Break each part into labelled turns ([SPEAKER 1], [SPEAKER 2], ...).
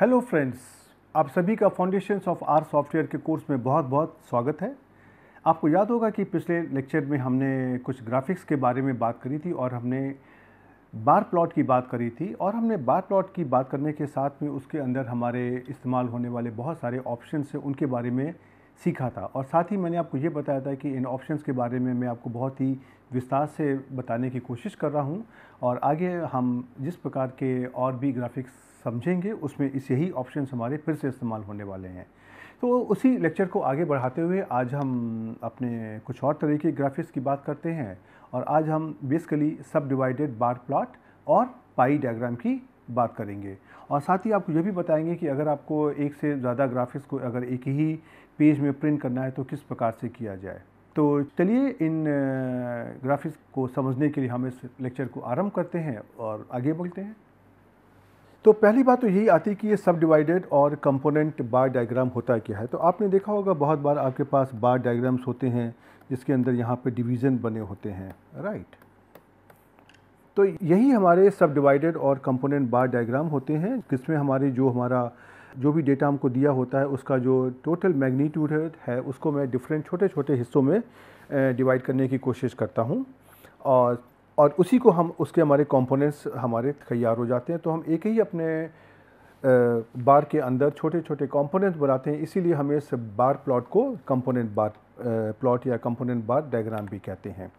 [SPEAKER 1] Hello friends आप सभी का फाउंडेशंस ऑफ आर सॉफ्टवेयर के कोर्स में बहुत बहुत स्वागत है आपको याद होगा कि पिछले लेक्चर में हमने कुछ ग्राफिक्स के बारे में बात करी थी और हमने बार प्लॉट की बात करी थी और हमने बार प्लॉट की बात करने के साथ में उसके अंदर हमारे इस्तेमाल होने वाले बहुत सारे ऑप्शन हैं उनके बारे में सीखा था और साथ ही मैंने आपको ये बताया था कि इन ऑप्शंस के बारे में मैं आपको बहुत ही विस्तार से बताने की कोशिश कर रहा हूँ और आगे हम जिस प्रकार के और भी ग्राफिक्स समझेंगे उसमें इस यही ऑप्शन हमारे फिर से इस्तेमाल होने वाले हैं तो उसी लेक्चर को आगे बढ़ाते हुए आज हम अपने कुछ और तरह के ग्राफिक्स की बात करते हैं और आज हम बेसिकली सब डिवाइडेड बार प्लॉट और पाई डायग्राम की बात करेंगे और साथ ही आपको यह भी बताएंगे कि अगर आपको एक से ज़्यादा ग्राफिक्स को अगर एक ही पेज में प्रिंट करना है तो किस प्रकार से किया जाए तो चलिए इन ग्राफिक्स को समझने के लिए हम इस लेक्चर को आरंभ करते हैं और आगे बढ़ते हैं तो पहली बात तो यही आती है कि ये सब डिवाइडेड और कंपोनेंट बार डायग्राम होता क्या है तो आपने देखा होगा बहुत बार आपके पास बार डायग्राम्स होते हैं जिसके अंदर यहाँ पे डिवीज़न बने होते हैं राइट तो यही हमारे सब डिवाइडेड और कंपोनेंट बार डायग्राम होते हैं जिसमें हमारे जो हमारा जो भी डेटा हमको दिया होता है उसका जो टोटल मैग्नीट्यूड है उसको मैं डिफरेंट छोटे छोटे हिस्सों में डिवाइड करने की कोशिश करता हूँ और और उसी को हम उसके हमारे कंपोनेंट्स हमारे तैयार हो जाते हैं तो हम एक ही अपने बार के अंदर छोटे छोटे कंपोनेंट्स बनाते हैं इसीलिए हमें इस बार प्लॉट को कंपोनेंट बार प्लॉट या कंपोनेंट बार डायग्राम भी कहते हैं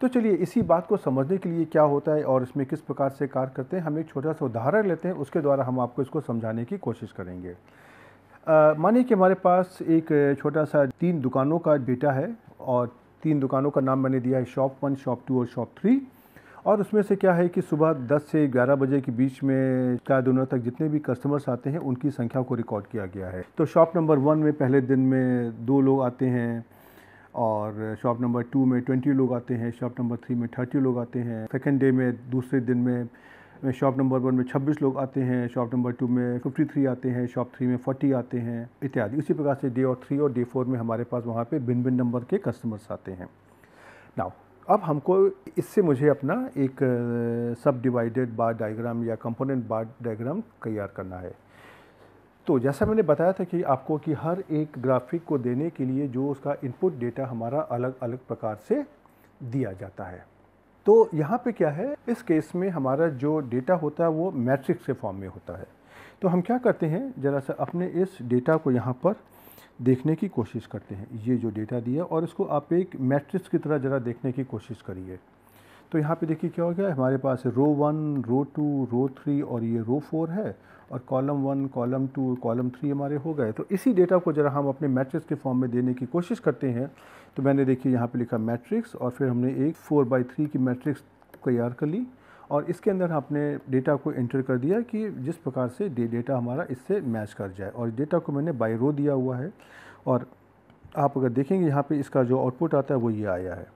[SPEAKER 1] तो चलिए इसी बात को समझने के लिए क्या होता है और इसमें किस प्रकार से कार्य करते हैं हम एक छोटा सा उदाहरण लेते हैं उसके द्वारा हम आपको इसको समझाने की कोशिश करेंगे मानिए कि हमारे पास एक छोटा सा तीन दुकानों का डेटा है और तीन दुकानों का नाम मैंने दिया है शॉप वन शॉप टू और शॉप थ्री और उसमें से क्या है कि सुबह 10 से 11 बजे के बीच में चार दिनों तक जितने भी कस्टमर्स आते हैं उनकी संख्या को रिकॉर्ड किया गया है तो शॉप नंबर वन में पहले दिन में दो लोग आते हैं और शॉप नंबर टू में ट्वेंटी लोग आते हैं शॉप नंबर थ्री में थर्टी लोग आते हैं सेकेंड डे में दूसरे दिन में शॉप नंबर वन में छब्बीस लोग आते हैं शॉप नंबर टू में फिफ्टी थ्री आते हैं शॉप थ्री में फोर्टी आते हैं इत्यादि इसी प्रकार से डे और थ्री और डे फोर में हमारे पास वहाँ पर भिन्न भिन्न नंबर के कस्टमर्स आते हैं नाउ अब हमको इससे मुझे अपना एक सब डिवाइडेड बार डायग्राम या कंपोनेंट बार डायग्राम तैयार करना है तो जैसा मैंने बताया था कि आपको कि हर एक ग्राफिक को देने के लिए जो उसका इनपुट डेटा हमारा अलग अलग प्रकार से दिया जाता है तो यहाँ पे क्या है इस केस में हमारा जो डेटा होता है वो मैट्रिक्स के फॉर्म में होता है तो हम क्या करते हैं ज़रा सा अपने इस डेटा को यहाँ पर देखने की कोशिश करते हैं ये जो डेटा दिया और इसको आप एक मैट्रिक्स की तरह ज़रा देखने की कोशिश करिए तो यहाँ पे देखिए क्या हो गया हमारे पास row one row two row three और ये रो फोर है और column one column two column three हमारे हो गए तो इसी डेटा को ज़रा हम अपने मैट्रिक्स के फॉर्म में देने की कोशिश करते हैं तो मैंने देखिए यहाँ पे लिखा मैट्रिक्स और फिर हमने एक फोर बाई थ्री की मैट्रिक्स तैयार कर ली और इसके अंदर हमने डेटा को एंटर कर दिया कि जिस प्रकार से डे डेटा हमारा इससे मैच कर जाए और डेटा को मैंने बाई रो दिया हुआ है और आप अगर देखेंगे यहाँ पर इसका जो आउटपुट आता है वो ये आया है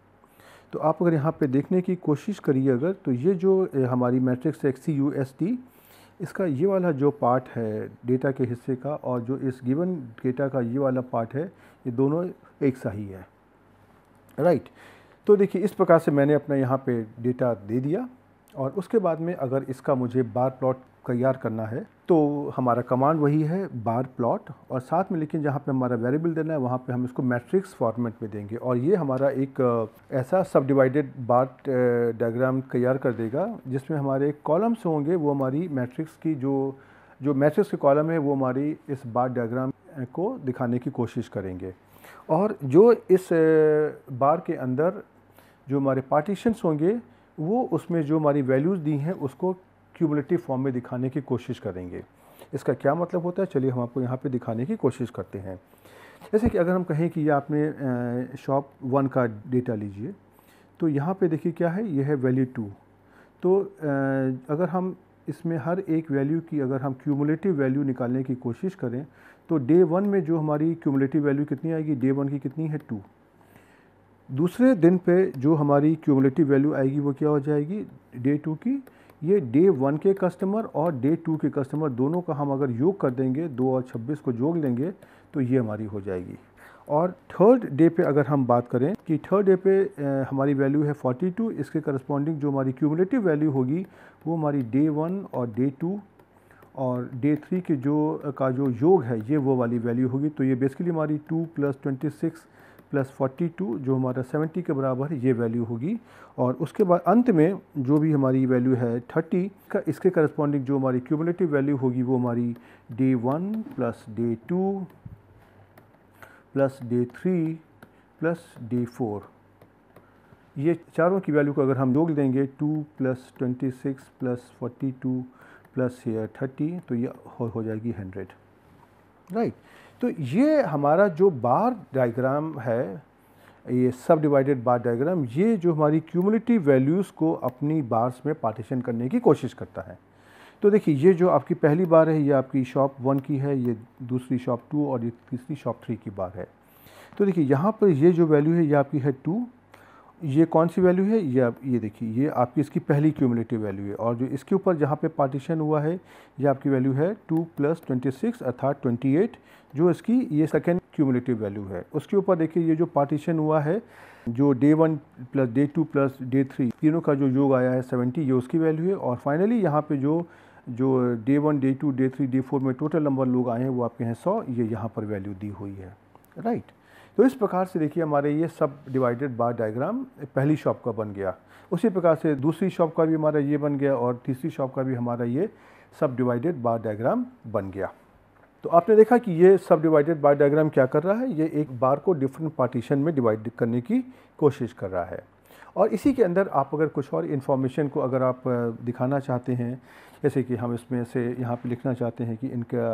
[SPEAKER 1] तो आप अगर यहाँ पे देखने की कोशिश करिए अगर तो ये जो हमारी मैट्रिक्स है एक्सी यू एस टी इसका ये वाला जो पार्ट है डेटा के हिस्से का और जो इस गिवन डेटा का ये वाला पार्ट है ये दोनों एक सा ही है राइट तो देखिए इस प्रकार से मैंने अपना यहाँ पे डेटा दे दिया और उसके बाद में अगर इसका मुझे बार प्लॉट तैयार करना है तो हमारा कमांड वही है बार प्लॉट और साथ में लेकिन जहाँ पे हमारा वेरिएबल देना है वहाँ पे हम इसको मैट्रिक्स फॉर्मेट में देंगे और ये हमारा एक ऐसा सब डिवाइडेड बार डायग्राम तैयार कर देगा जिसमें हमारे कॉलम्स होंगे वो हमारी मैट्रिक्स की जो जो मैट्रिक्स के कॉलम है वो हमारी इस बार डायग्राम को दिखाने की कोशिश करेंगे और जो इस बार के अंदर जो हमारे पार्टीशंस होंगे वो उसमें जो हमारी वैल्यूज़ दी हैं उसको क्यूमुलेटिव फॉर्म में दिखाने की कोशिश करेंगे इसका क्या मतलब होता है चलिए हम आपको यहाँ पे दिखाने की कोशिश करते हैं जैसे कि अगर हम कहें कि ये आपने शॉप वन का डेटा लीजिए तो यहाँ पे देखिए क्या है यह है वैल्यू टू तो अगर हम इसमें हर एक वैल्यू की अगर हम क्यूमुलेटिव वैल्यू निकालने की कोशिश करें तो डे वन में जो हमारी क्यूमुलेटिव वैल्यू कितनी आएगी डे वन की कितनी है टू दूसरे दिन पे जो हमारी क्यूमुलेटिव वैल्यू आएगी वो क्या हो जाएगी डे टू की ये डे वन के कस्टमर और डे टू के कस्टमर दोनों का हम अगर योग कर देंगे दो और छब्बीस को जोड़ लेंगे तो ये हमारी हो जाएगी और थर्ड डे पे अगर हम बात करें कि थर्ड डे पे हमारी वैल्यू है 42 इसके करस्पॉन्डिंग जो हमारी क्यूमुलेटिव वैल्यू होगी वो हमारी डे वन और डे टू और डे थ्री के जो का जो योग है ये वो वाली वैल्यू होगी तो ये बेसिकली हमारी two plus twenty six plus forty two जो हमारा सेवेंटी के बराबर ये वैल्यू होगी और उसके बाद अंत में जो भी हमारी वैल्यू है थर्टी का इसके करस्पॉन्डिंग जो हमारी क्यूमुलेटिव वैल्यू होगी वो हमारी day one plus day two plus day three plus day four ये चारों की वैल्यू को अगर हम लोग देंगे two plus twenty six plus forty two plus thirty तो ये हो, हो जाएगी हंड्रेड राइट right. तो ये हमारा जो बार डायग्राम है ये सब डिवाइडेड बार डायग्राम ये जो हमारी क्यूमुलेटिव वैल्यूज़ को अपनी बार्स में पार्टीशन करने की कोशिश करता है तो देखिए ये जो आपकी पहली बार है ये आपकी शॉप वन की है ये दूसरी शॉप टू और ये तीसरी शॉप थ्री की बार है तो देखिए यहाँ पर ये जो वैल्यू है ये आपकी है टू ये कौन सी वैल्यू है ये आप ये देखिए ये आपकी इसकी पहली क्यूमुलेटिव वैल्यू है और जो इसके ऊपर जहाँ पे पार्टीशन हुआ है ये आपकी वैल्यू है टू प्लस ट्वेंटी सिक्स अर्थात ट्वेंटी एट जो इसकी ये सेकेंड क्यूमुलेटिव वैल्यू है उसके ऊपर देखिए ये जो पार्टीशन हुआ है जो day one plus day two plus day three तीनों का जो योग आया है सेवेंटी ये उसकी वैल्यू है और फाइनली यहाँ पर जो जो day one day two day three day four में टोटल नंबर लोग आए हैं वो आपके हैं सौ ये यहाँ पर वैल्यू दी हुई है राइट right? तो इस प्रकार से देखिए हमारे ये सब डिवाइडेड बार डायग्राम पहली शॉप का बन गया उसी प्रकार से दूसरी शॉप का भी हमारा ये बन गया और तीसरी शॉप का भी हमारा ये सब डिवाइडेड बार डायग्राम बन गया तो आपने देखा कि ये सब डिवाइडेड बार डायग्राम क्या कर रहा है ये एक बार को डिफरेंट पार्टीशन में डिवाइड करने की कोशिश कर रहा है और इसी के अंदर आप अगर कुछ और इन्फॉर्मेशन को अगर आप दिखाना चाहते हैं जैसे कि हम इसमें से यहाँ पे लिखना चाहते हैं कि इनका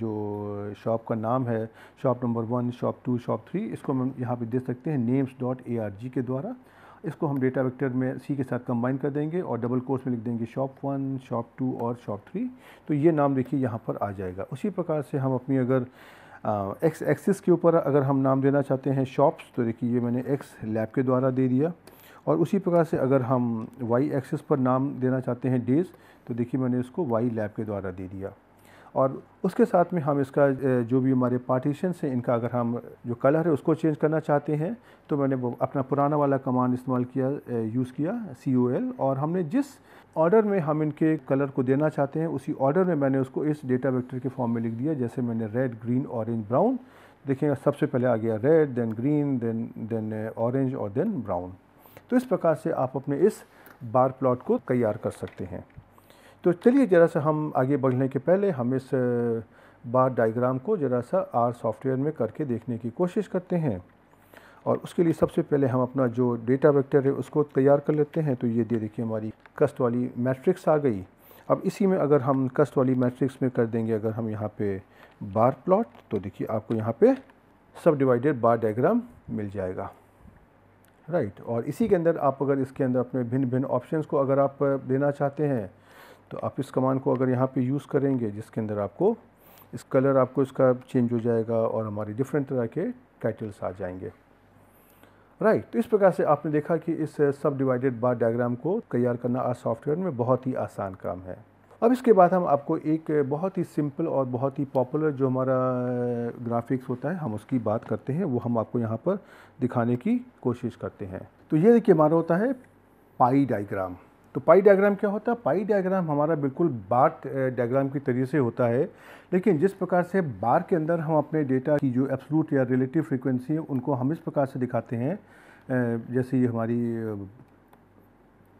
[SPEAKER 1] जो शॉप का नाम है shop number one shop two shop three इसको हम यहाँ पे दे सकते हैं names dot A R G के द्वारा इसको हम डेटा वेक्टर में सी के साथ कंबाइन कर देंगे और डबल कोर्स में लिख देंगे शॉप वन शॉप टू और शॉप थ्री तो ये नाम देखिए यहाँ पर आ जाएगा उसी प्रकार से हम अपनी अगर एक्स एक्सिस के ऊपर अगर हम नाम देना चाहते हैं शॉप्स तो देखिए ये मैंने एक्स लैब के द्वारा दे दिया और उसी प्रकार से अगर हम वाई एक्सेस पर नाम देना चाहते हैं डेज़ तो देखिए मैंने इसको वाई लैब के द्वारा दे दिया और उसके साथ में हम इसका जो भी हमारे पार्टीशन से इनका अगर हम जो कलर है उसको चेंज करना चाहते हैं तो मैंने अपना पुराना वाला कमांड इस्तेमाल किया यूज़ किया सी ओ एल और हमने जिस ऑर्डर में हम इनके कलर को देना चाहते हैं उसी ऑर्डर में मैंने उसको इस डेटा वेक्टर के फॉर्म में लिख दिया जैसे मैंने रेड ग्रीन ऑरेंज ब्राउन देखेंगे सबसे पहले आ गया red then green then then orange और देन ब्राउन तो इस प्रकार से आप अपने इस बार प्लॉट को तैयार कर सकते हैं तो चलिए ज़रा सा हम आगे बढ़ने के पहले हम इस बार डायग्राम को ज़रा सा आर सॉफ्टवेयर में करके देखने की कोशिश करते हैं और उसके लिए सबसे पहले हम अपना जो डेटा वेक्टर है उसको तैयार कर लेते हैं तो ये दे देखिए हमारी कस्ट वाली मैट्रिक्स आ गई अब इसी में अगर हम कस्ट वाली मैट्रिक्स में कर देंगे अगर हम यहाँ पे बार प्लॉट तो देखिए आपको यहाँ पे सब डिवाइडेड बार डायग्राम मिल जाएगा राइट और इसी के अंदर आप अगर इसके अंदर अपने भिन्न भिन्न ऑप्शंस को अगर आप देना चाहते हैं तो आप इस कमांड को अगर यहाँ पे यूज़ करेंगे जिसके अंदर आपको इस कलर आपको इसका चेंज हो जाएगा और हमारे डिफरेंट तरह के टाइटल्स आ जाएंगे राइट right. तो इस प्रकार से आपने देखा कि इस सब डिवाइडेड बार डायग्राम को तैयार करना आज सॉफ्टवेयर में बहुत ही आसान काम है अब इसके बाद हम आपको एक बहुत ही सिंपल और बहुत ही पॉपुलर जो हमारा ग्राफिक्स होता है हम उसकी बात करते हैं वो हम आपको यहाँ पर दिखाने की कोशिश करते हैं तो ये देखिए हमारा होता है पाई डायग्राम तो पाई डायग्राम क्या होता है पाई डायग्राम हमारा बिल्कुल बार डायग्राम की तरीके से होता है लेकिन जिस प्रकार से बार के अंदर हम अपने डेटा की जो एब्सलूट या रिलेटिव फ्रिक्वेंसी है उनको हम इस प्रकार से दिखाते हैं जैसे ये हमारी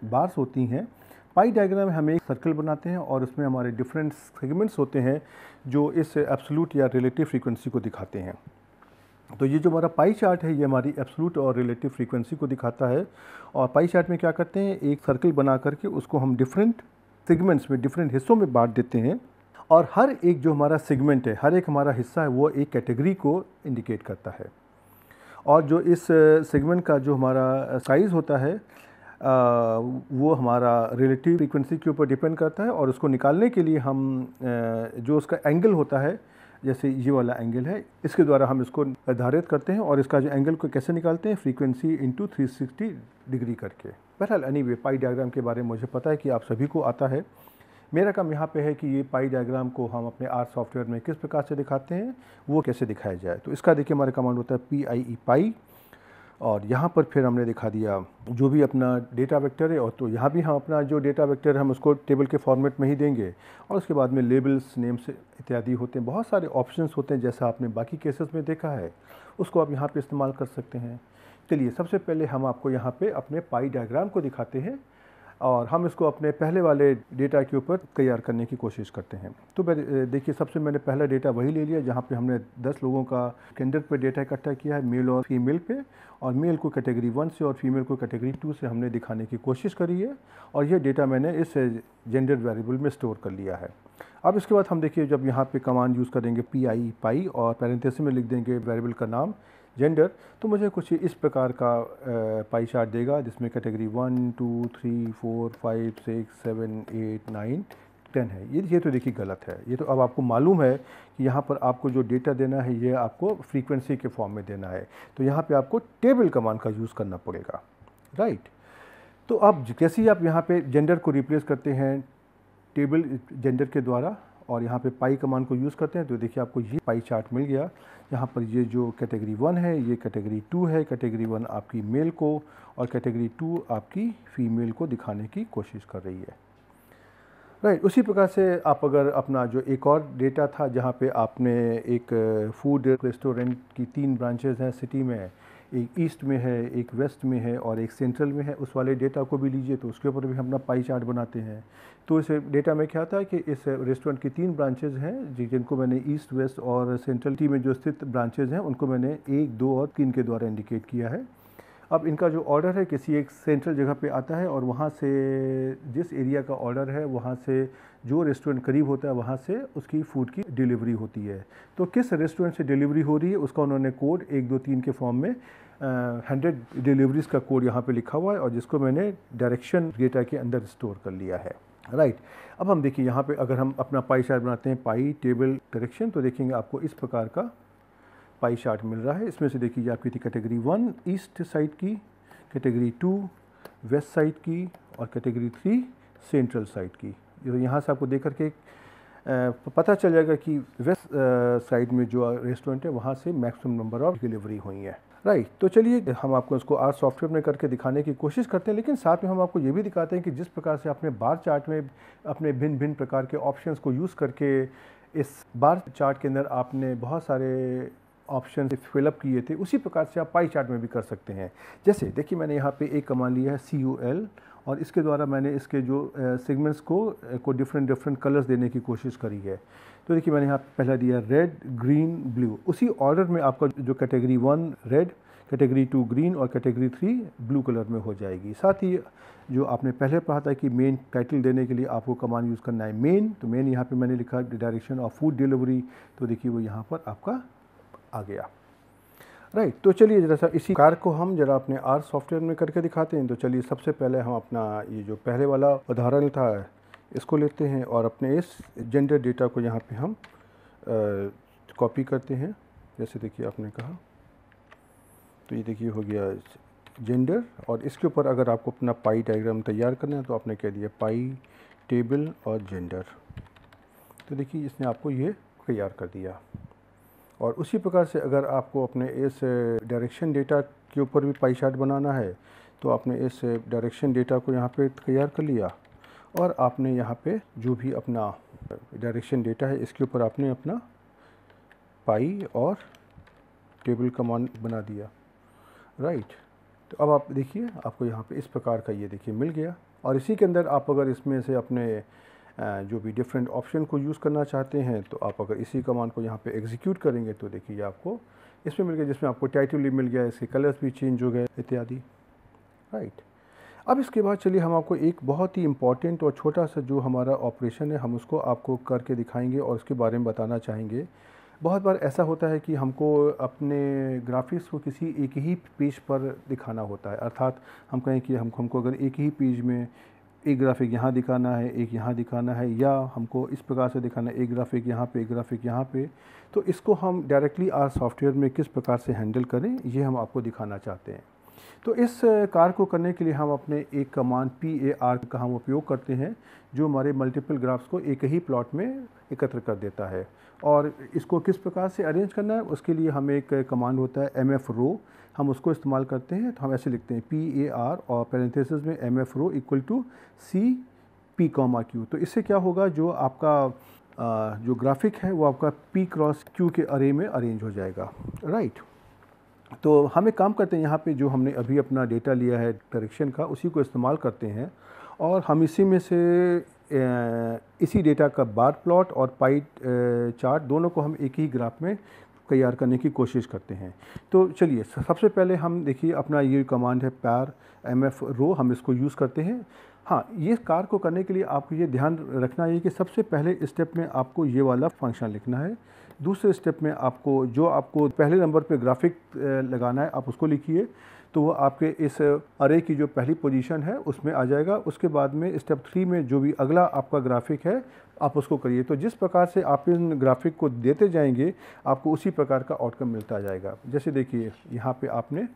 [SPEAKER 1] बार्स होती हैं पाई डायग्राम हम एक सर्कल बनाते हैं और उसमें हमारे डिफरेंट सेगमेंट्स होते हैं जो इस एब्सोलूट या रिलेटिव फ्रीक्वेंसी को दिखाते हैं तो ये जो हमारा पाई चार्ट है ये हमारी एब्सोलूट और रिलेटिव फ्रीक्वेंसी को दिखाता है और पाई चार्ट में क्या करते हैं एक सर्कल बना करके उसको हम डिफरेंट सेगमेंट्स में डिफरेंट हिस्सों में बांट देते हैं और हर एक जो हमारा सेगमेंट है हर एक हमारा हिस्सा है वो एक कैटेगरी को इंडिकेट करता है और जो इस सेगमेंट का जो हमारा साइज़ होता है वो हमारा रिलेटिव फ्रीक्वेंसी के ऊपर डिपेंड करता है और उसको निकालने के लिए हम जो उसका एंगल होता है जैसे ये वाला एंगल है इसके द्वारा हम इसको निर्धारित करते हैं और इसका जो एंगल को कैसे निकालते हैं frequency into three sixty degree करके बहरहाल एनी वे पाई डायग्राम के बारे में मुझे पता है कि आप सभी को आता है मेरा काम यहाँ पे है कि ये पाई डायग्राम को हम अपने आर सॉफ्टवेयर में किस प्रकार से दिखाते हैं वो कैसे दिखाया जाए तो इसका देखिए हमारा कमांड होता है पी आई ई पाई और यहाँ पर फिर हमने दिखा दिया जो भी अपना डेटा वेक्टर है और तो यहाँ भी हम अपना जो डेटा वेक्टर है हम उसको टेबल के फॉर्मेट में ही देंगे और उसके बाद में लेबल्स नेम्स इत्यादि होते हैं बहुत सारे ऑप्शंस होते हैं जैसा आपने बाकी केसेस में देखा है उसको आप यहाँ पर इस्तेमाल कर सकते हैं चलिए सबसे पहले हम आपको यहाँ पर अपने पाई डाइग्राम को दिखाते हैं और हम इसको अपने पहले वाले डेटा के ऊपर तैयार करने की कोशिश करते हैं तो देखिए सबसे मैंने पहला डेटा वही ले लिया जहाँ पे हमने 10 लोगों का कैंडर पे डेटा इकट्ठा किया है मेल और फीमेल पे और मेल को कैटेगरी वन से और फीमेल को कैटेगरी टू से हमने दिखाने की कोशिश करी है और यह डेटा मैंने इस जेंडर वेरिएबल में स्टोर कर लिया है अब इसके बाद हम देखिए जब यहाँ पे कमांड यूज़ करेंगे पी आई पाई और पैरेंथेसिस में लिख देंगे वेरिएबल का नाम जेंडर तो मुझे कुछ इस प्रकार का पाई चार्ट देगा जिसमें category one two three four five six seven eight nine ten है ये ये तो देखिए गलत है ये तो अब आपको मालूम है कि यहाँ पर आपको जो डेटा देना है ये आपको फ्रीक्वेंसी के फॉर्म में देना है तो यहाँ पे आपको टेबल कमांड का यूज़ करना पड़ेगा राइट तो अब जैसे ही आप यहाँ पे जेंडर को रिप्लेस करते हैं टेबल जेंडर के द्वारा और यहाँ पे पाई कमान को यूज़ करते हैं तो देखिए आपको ये पाई चार्ट मिल गया यहाँ पर ये जो कैटेगरी वन है ये कैटेगरी टू है कैटेगरी वन आपकी मेल को और कैटेगरी टू आपकी फ़ीमेल को दिखाने की कोशिश कर रही है राइट right, उसी प्रकार से आप अगर अपना जो एक और डेटा था जहाँ पे आपने एक फ़ूड रेस्टोरेंट की तीन ब्रांचेज़ हैं सिटी में एक ईस्ट में है एक वेस्ट में है और एक सेंट्रल में है उस वाले डेटा को भी लीजिए तो उसके ऊपर भी हम अपना पाई चार्ट बनाते हैं तो इस डेटा में क्या था कि इस रेस्टोरेंट की तीन ब्रांचेज हैं जिनको मैंने ईस्ट वेस्ट और सेंट्रल टी में जो स्थित ब्रांचेज हैं उनको मैंने एक दो और तीन के द्वारा इंडिकेट किया है अब इनका जो ऑर्डर है किसी एक सेंट्रल जगह पे आता है और वहाँ से जिस एरिया का ऑर्डर है वहाँ से जो रेस्टोरेंट करीब होता है वहाँ से उसकी फ़ूड की डिलीवरी होती है तो किस रेस्टोरेंट से डिलीवरी हो रही है उसका उन्होंने कोड एक दो तीन के फॉर्म में हंड्रेड डिलीवरीज़ का कोड यहाँ पर लिखा हुआ है और जिसको मैंने डायरेक्शन डेटा के अंदर स्टोर कर लिया है राइट right. अब हम देखिए यहाँ पे अगर हम अपना पाई चार्ट बनाते हैं पाई टेबल डायरेक्शन तो देखेंगे आपको इस प्रकार का पाई चार्ट मिल रहा है इसमें से देखिए आपकी थी कैटेगरी वन ईस्ट साइड की कैटेगरी टू वेस्ट साइड की और कैटेगरी थ्री सेंट्रल साइड की तो यहाँ से आपको देख करके पता चल जाएगा कि वेस्ट साइड में जो रेस्टोरेंट है वहाँ से मैक्सिमम नंबर ऑफ डिलीवरी हुई है राइट तो चलिए हम आपको इसको आर सॉफ्टवेयर में करके दिखाने की कोशिश करते हैं लेकिन साथ में हम आपको ये भी दिखाते हैं कि जिस प्रकार से आपने बार चार्ट में अपने भिन्न भिन्न प्रकार के ऑप्शंस को यूज़ करके इस बार चार्ट के अंदर आपने बहुत सारे ऑप्शन फिलअप किए थे उसी प्रकार से आप पाई चार्ट में भी कर सकते हैं जैसे देखिए मैंने यहाँ पे एक कमान लिया है सी और इसके द्वारा मैंने इसके जो सेगमेंट्स को को डिफरेंट डिफरेंट कलर्स देने की कोशिश करी है तो देखिए मैंने यहाँ पहला दिया रेड ग्रीन ब्लू उसी ऑर्डर में आपका जो category one red category two green और कैटेगरी थ्री ब्लू कलर में हो जाएगी साथ ही जो आपने पहले पढ़ा था कि मेन टाइटल देने के लिए आपको कमान यूज़ करना है मेन तो मेन यहाँ पे मैंने लिखा डायरेक्शन ऑफ फूड डिलीवरी तो देखिए वो यहाँ पर आपका आ गया राइट right, तो चलिए जरा सा इसी कार को हम जरा अपने आर सॉफ्टवेयर में करके दिखाते हैं तो चलिए सबसे पहले हम अपना ये जो पहले वाला उदाहरण था इसको लेते हैं और अपने इस जेंडर डेटा को यहाँ पे हम कॉपी करते हैं जैसे देखिए आपने कहा तो ये देखिए हो गया जेंडर और इसके ऊपर अगर आपको अपना पाई डायग्राम तैयार करना है तो आपने कह दिया पाई टेबल और जेंडर तो देखिए इसने आपको ये तैयार कर दिया और उसी प्रकार से अगर आपको अपने इस डायरेक्शन डेटा के ऊपर भी पाई चार्ट बनाना है तो आपने इस डायरेक्शन डेटा को यहाँ पे तैयार कर लिया और आपने यहाँ पे जो भी अपना डायरेक्शन डेटा है इसके ऊपर आपने अपना पाई और टेबल कमांड बना दिया राइट तो अब आप देखिए आपको यहाँ पे इस प्रकार का ये देखिए मिल गया और इसी के अंदर आप अगर इसमें से अपने जो भी डिफरेंट ऑप्शन को यूज़ करना चाहते हैं तो आप अगर इसी कमांड को यहाँ पे एग्जीक्यूट करेंगे तो देखिए आपको इसमें मिल गया जिसमें आपको टाइटल भी मिल गया इसके कलर्स भी चेंज हो गए इत्यादि राइट अब इसके बाद चलिए हम आपको एक बहुत ही इम्पॉर्टेंट और छोटा सा जो हमारा ऑपरेशन है हम उसको आपको करके दिखाएंगे और उसके बारे में बताना चाहेंगे बहुत बार ऐसा होता है कि हमको अपने ग्राफिक्स को किसी एक ही पेज पर दिखाना होता है अर्थात हम कहें कि हम हमको अगर एक ही पेज में एक ग्राफिक यहाँ दिखाना है एक यहाँ दिखाना है या हमको इस प्रकार से दिखाना है एक ग्राफिक यहाँ पे एक ग्राफिक यहाँ पे तो इसको हम डायरेक्टली आर सॉफ्टवेयर में किस प्रकार से हैंडल करें ये हम आपको दिखाना चाहते हैं तो इस कार को करने के लिए हम अपने एक कमांड पी ए आर का हम उपयोग करते हैं जो हमारे मल्टीपल ग्राफ्स को एक ही प्लॉट में एकत्र कर देता है और इसको किस प्रकार से अरेंज करना है उसके लिए हमें एक कमांड होता है एम एफ रो हम उसको इस्तेमाल करते हैं तो हम ऐसे लिखते हैं पी ए आर और पैरेंथेसिस में एम एफ रो equal to C P comma Q तो इससे क्या होगा जो आपका जो ग्राफिक है वो आपका पी क्रॉस क्यू के अरे में अरेंज हो जाएगा राइट तो हम एक काम करते हैं यहाँ पे जो हमने अभी अपना डेटा लिया है डायरेक्शन का उसी को इस्तेमाल करते हैं और हम इसी में से इसी डेटा का बार प्लॉट और पाई चार्ट दोनों को हम एक ही ग्राफ में तैयार करने की कोशिश करते हैं तो चलिए सबसे पहले हम देखिए अपना ये कमांड है पैर एम एफ रो हम इसको यूज़ करते हैं हाँ ये कार को करने के लिए आपको ये ध्यान रखना है कि सबसे पहले स्टेप में आपको ये वाला फंक्शन लिखना है दूसरे स्टेप में आपको जो आपको पहले नंबर पे ग्राफिक लगाना है आप उसको लिखिए तो वो आपके इस अरे की जो पहली पोजीशन है उसमें आ जाएगा उसके बाद में स्टेप थ्री में जो भी अगला आपका ग्राफिक है आप उसको करिए तो जिस प्रकार से आप इन ग्राफिक को देते जाएंगे आपको उसी प्रकार का आउटकम मिलता जाएगा जैसे देखिए यहाँ पे आपने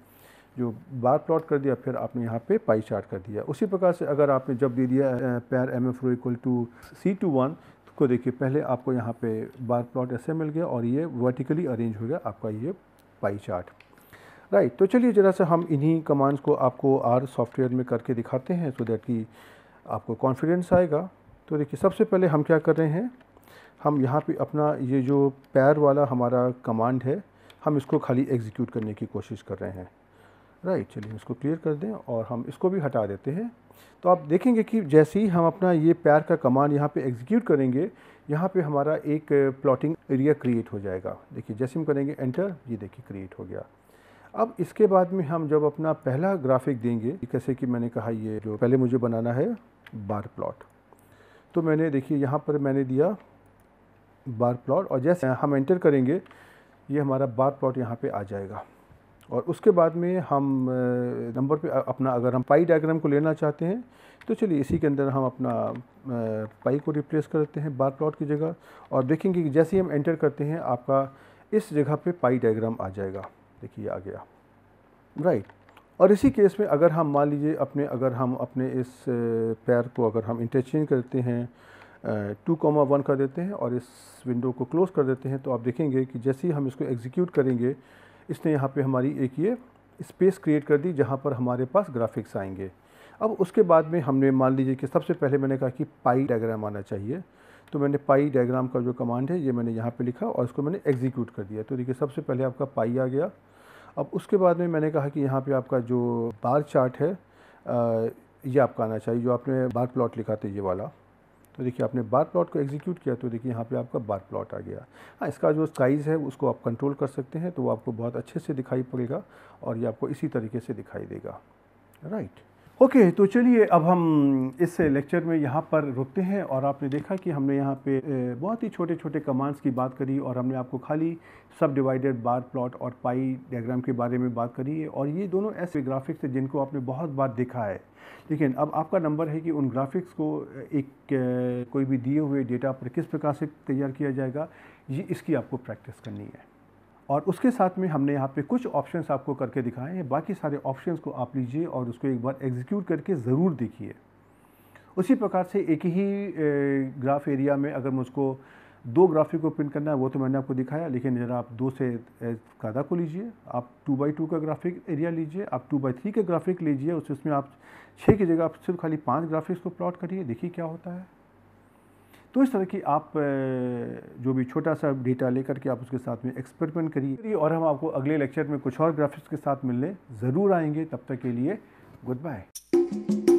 [SPEAKER 1] जो बार प्लॉट कर दिया फिर आपने यहाँ पे पाई चार्ट कर दिया उसी प्रकार से अगर आपने जब दे दिया पैर M F equal to C two one को देखिए पहले आपको यहाँ पे बार प्लॉट ऐसे मिल गया और ये वर्टिकली अरेंज हो गया आपका ये पाई चार्ट राइट तो चलिए ज़रा सा हम इन्हीं कमांड्स को आपको आर सॉफ्टवेयर में करके दिखाते हैं सो दैट कि आपको कॉन्फिडेंस आएगा तो देखिए सबसे पहले हम क्या कर रहे हैं हम यहाँ पे अपना ये जो पैर वाला हमारा कमांड है हम इसको खाली एग्जीक्यूट करने की कोशिश कर रहे हैं राइट right, चलिए इसको क्लियर कर दें और हम इसको भी हटा देते हैं तो आप देखेंगे कि जैसे ही हम अपना ये पैर का कमांड यहाँ पे एग्जीक्यूट करेंगे यहाँ पे हमारा एक प्लॉटिंग एरिया क्रिएट हो जाएगा देखिए जैसे हम करेंगे एंटर ये देखिए क्रिएट हो गया अब इसके बाद में हम जब अपना पहला ग्राफिक देंगे कैसे कि मैंने कहा ये जो पहले मुझे बनाना है बार प्लॉट तो मैंने देखिए यहाँ पर मैंने दिया बार प्लॉट और जैसे हम एंटर करेंगे ये हमारा बार प्लॉट यहाँ पे आ जाएगा और उसके बाद में हम नंबर पे अपना अगर हम पाई डायग्राम को लेना चाहते हैं तो चलिए इसी के अंदर हम अपना पाई को रिप्लेस करते हैं बार प्लॉट की जगह और देखेंगे कि जैसे ही हम एंटर करते हैं आपका इस जगह पे पाई डायग्राम आ जाएगा देखिए आ गया राइट right. और इसी केस में अगर हम मान लीजिए अपने अगर हम अपने इस पैर को अगर हम इंटरचेंज करते हैं टू कॉमा वन कर देते हैं और इस विंडो को क्लोज़ कर देते हैं तो आप देखेंगे कि जैसे ही हम इसको एग्जीक्यूट करेंगे इसने यहाँ पे हमारी एक ये स्पेस क्रिएट कर दी जहाँ पर हमारे पास ग्राफिक्स आएंगे अब उसके बाद में हमने मान लीजिए कि सबसे पहले मैंने कहा कि पाई डायग्राम आना चाहिए तो मैंने पाई डायग्राम का जो कमांड है ये मैंने यहाँ पे लिखा और इसको मैंने एग्जीक्यूट कर दिया तो देखिए सबसे पहले आपका पाई आ गया अब उसके बाद में मैंने कहा कि यहाँ पे आपका जो बार चार्ट है ये आपका आना चाहिए जो आपने बार प्लॉट लिखा था ये वाला तो देखिए आपने बार प्लॉट को एग्जीक्यूट किया तो देखिए यहाँ पर आपका बार प्लॉट आ गया हाँ इसका जो साइज़ है उसको आप कंट्रोल कर सकते हैं तो वो आपको बहुत अच्छे से दिखाई पड़ेगा और ये आपको इसी तरीके से दिखाई देगा राइट ओके okay, तो चलिए अब हम इस लेक्चर में यहाँ पर रुकते हैं और आपने देखा कि हमने यहाँ पे बहुत ही छोटे छोटे कमांड्स की बात करी और हमने आपको खाली सब डिवाइडेड बार प्लॉट और पाई डायग्राम के बारे में बात करी है और ये दोनों ऐसे ग्राफिक्स हैं जिनको आपने बहुत बार देखा है लेकिन अब आपका नंबर है कि उन ग्राफिक्स को एक कोई भी दिए हुए डेटा पर किस प्रकार से तैयार किया जाएगा ये इसकी आपको प्रैक्टिस करनी है और उसके साथ में हमने यहाँ पे कुछ ऑप्शंस आपको करके दिखाए हैं बाकी सारे ऑप्शंस को आप लीजिए और उसको एक बार एग्जीक्यूट करके ज़रूर देखिए उसी प्रकार से एक ही ग्राफ एरिया में अगर मुझको दो ग्राफिक को प्रिंट करना है वो तो मैंने आपको दिखाया लेकिन जरा आप दो से ज़्यादा को लीजिए आप टू बाई टू का ग्राफिक एरिया लीजिए आप टू बाई थ्री का ग्राफिक लीजिए उसमें आप छः की जगह आप सिर्फ खाली पाँच ग्राफिक्स को प्लॉट करिए देखिए क्या होता है तो इस तरह की आप जो भी छोटा सा डेटा लेकर के आप उसके साथ में एक्सपेरिमेंट करिए और हम आपको अगले लेक्चर में कुछ और ग्राफिक्स के साथ मिलने ज़रूर आएंगे तब तक के लिए गुड बाय